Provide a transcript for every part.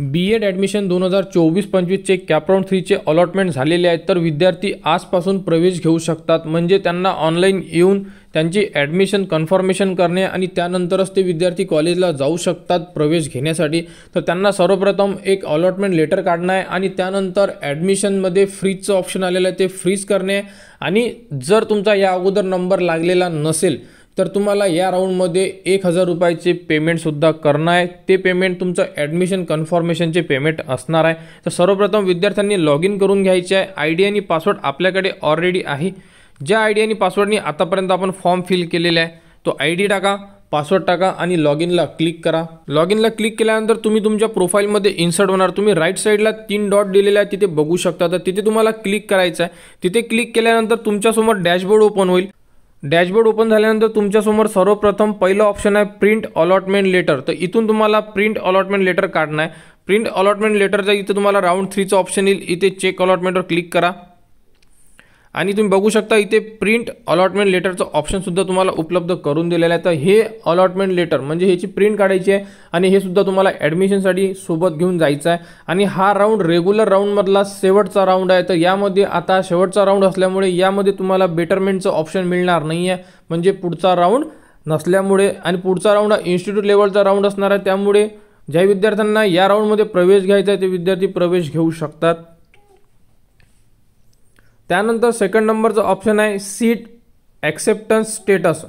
B Ed admission दोन हजार चोवीस पंचवीसचे कॅपराऊंड थ्रीचे अलॉटमेंट झालेले आहेत तर विद्यार्थी आजपासून प्रवेश घेऊ शकतात म्हणजे त्यांना ऑनलाईन येऊन त्यांची ॲडमिशन कन्फर्मेशन करणे आणि त्यानंतरच ते विद्यार्थी कॉलेजला जाऊ शकतात प्रवेश घेण्यासाठी तर त्यांना सर्वप्रथम एक अलॉटमेंट लेटर काढणं आहे आणि त्यानंतर ॲडमिशनमध्ये फ्रीजचं ऑप्शन आलेलं आहे ते फ्रीज करणे आणि जर तुमचा या अगोदर नंबर लागलेला नसेल तर तुम्हाला या राऊंडमध्ये एक हजार रुपयाचे पेमेंटसुद्धा करणं आहे ते पेमेंट तुमचं ॲडमिशन कन्फर्मेशनचे पेमेंट असणार आहे तर सर्वप्रथम विद्यार्थ्यांनी लॉग इन करून घ्यायचे आहे आय डी आणि पासवर्ड आपल्याकडे ऑलरेडी आहे ज्या आय डी आणि पासवर्डनी आतापर्यंत आपण फॉर्म फिल केलेला आहे तो आय डी टाका पासवर्ड टाका आणि लॉग इनला क्लिक करा लॉग इनला क्लिक केल्यानंतर तुम्ही तुमच्या प्रोफाईलमध्ये इन्सर्ट होणार तुम्ही राईट साईडला तीन डॉट दिलेले आहे तिथे बघू शकता तर तिथे तुम्हाला क्लिक करायचं आहे तिथे क्लिक केल्यानंतर तुमच्यासमोर डॅशबोर्ड ओपन होईल डॅशबोर्ड ओपन झाल्यानंतर तुमच्यासमोर सर्वप्रथम पहिलं ऑप्शन आहे प्रिंट अलॉटमेंट लेटर तर इथून तुम्हाला प्रिंट अलॉटमेंट लेटर काढणं आहे प्रिंट अलॉटमेंट लेटरचा इथं तुम्हाला राऊंड थ्रीचं ऑप्शन येईल इथे चेक अलॉटमेंटवर क्लिक करा आणि तुम्ही बघू शकता इथे प्रिंट अलॉटमेंट लेटरचं ऑप्शनसुद्धा तुम्हाला उपलब्ध करून दिलेलं आहे तर हे अलॉटमेंट लेटर म्हणजे ह्याची प्रिंट काढायची आहे आणि हे सुद्धा तुम्हाला ॲडमिशनसाठी सोबत घेऊन जायचं आहे आणि हा राऊंड रेग्युलर राऊंडमधला शेवटचा राऊंड आहे तर यामध्ये आता शेवटचा राऊंड असल्यामुळे यामध्ये तुम्हाला बेटरमेंटचं ऑप्शन मिळणार नाही आहे म्हणजे पुढचा राऊंड नसल्यामुळे आणि पुढचा राऊंड हा इन्स्टिट्यूट लेवलचा राऊंड असणार आहे त्यामुळे ज्या विद्यार्थ्यांना या राऊंडमध्ये प्रवेश घ्यायचा आहे ते विद्यार्थी प्रवेश घेऊ शकतात त्यानंतर सेकंड नंबरचा ऑप्शन आहे सीट ॲक्सेप्टन्स स्टेटस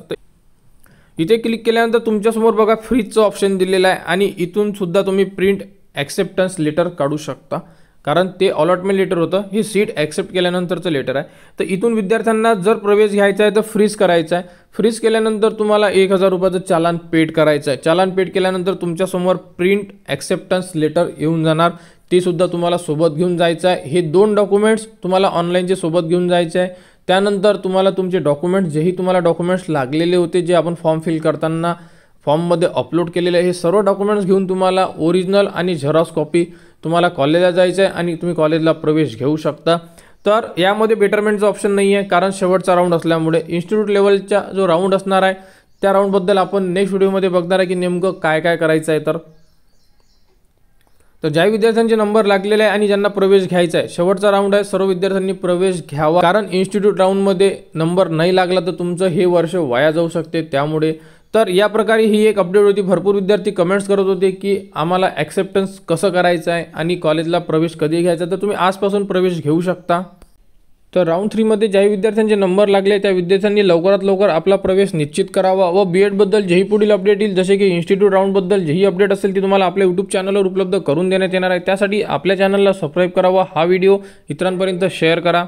इथे क्लिक केल्यानंतर तुमच्यासमोर बघा फ्रीजचं ऑप्शन दिलेलं आहे आणि इथून सुद्धा तुम्ही प्रिंट ॲक्सेप्टन्स लेटर काढू शकता कारण ते अलॉटमेंट लेटर होतं हे सीट ॲक्सेप्ट केल्यानंतरचं लेटर आहे तर इथून विद्यार्थ्यांना जर प्रवेश घ्यायचा आहे तर फ्रीज करायचा आहे फ्रीज केल्यानंतर तुम्हाला एक हजार रुपयाचं चालान पेड करायचं आहे चालान पेड केल्यानंतर तुमच्यासमोर प्रिंट ॲक्सेप्टन्स लेटर येऊन जाणार ते सुद्धा तुम्हाला सोबत घेऊन जायचं आहे हे दोन डॉक्युमेंट्स तुम्हाला ऑनलाईनचे सोबत घेऊन जायचे आहे त्यानंतर तुम्हाला तुमचे डॉक्युमेंट्स जेही तुम्हाला डॉक्युमेंट्स लागलेले होते जे आपण फॉर्म फिल करताना फॉर्ममध्ये अपलोड केलेले हे सर्व डॉक्युमेंट्स घेऊन तुम्हाला ओरिजिनल आणि झेरॉक्स कॉपी तुम्हाला कॉलेजला जायचं आहे आणि तुम्ही कॉलेजला प्रवेश घेऊ शकता तर यामध्ये बेटरमेंटचं ऑप्शन नाही आहे कारण शेवटचा राऊंड असल्यामुळे इन्स्टिट्यूट लेवलचा जो राऊंड असणार आहे त्या राऊंडबद्दल आपण नेक्स्ट व्हिडिओमध्ये बघणार आहे की नेमकं काय काय करायचं आहे तर तर ज्या विद्यार्थ्यांचे नंबर लागलेले आहे आणि ज्यांना प्रवेश घ्यायचा आहे शेवटचा राऊंड आहे सर्व विद्यार्थ्यांनी प्रवेश घ्यावा कारण इन्स्टिट्यूट राऊंडमध्ये नंबर नाही लागला तर तुमचं हे वर्ष वाया जाऊ शकते त्यामुळे तर या प्रकारे ही एक अपडेट होती भरपूर विद्यार्थी कमेंट्स करत होते की आम्हाला ॲक्सेप्टन्स कसं करायचं आहे आणि कॉलेजला प्रवेश कधी घ्यायचा तर तुम्ही आजपासून प्रवेश घेऊ शकता तर राऊंड थ्रीमध्ये ज्याही विद्यार्थ्यांचे नंबर लागले त्या विद्यार्थ्यांनी लवकरात लवकर आपला प्रवेश निश्चित करावा व बी एडबद्दल जेही पुढील अपडेट येईल जसे की इन्स्टिट्यूट राऊंडबद्दल जेही अपडेट असेल ती तुम्हाला आपल्या यूट्यूब चॅनलवर उपलब्ध करून देण्यात येणार आहे त्यासाठी आपल्या चॅनलला सबस्क्राईब करावा हा व्हिडिओ इतरांपर्यंत शेअर करा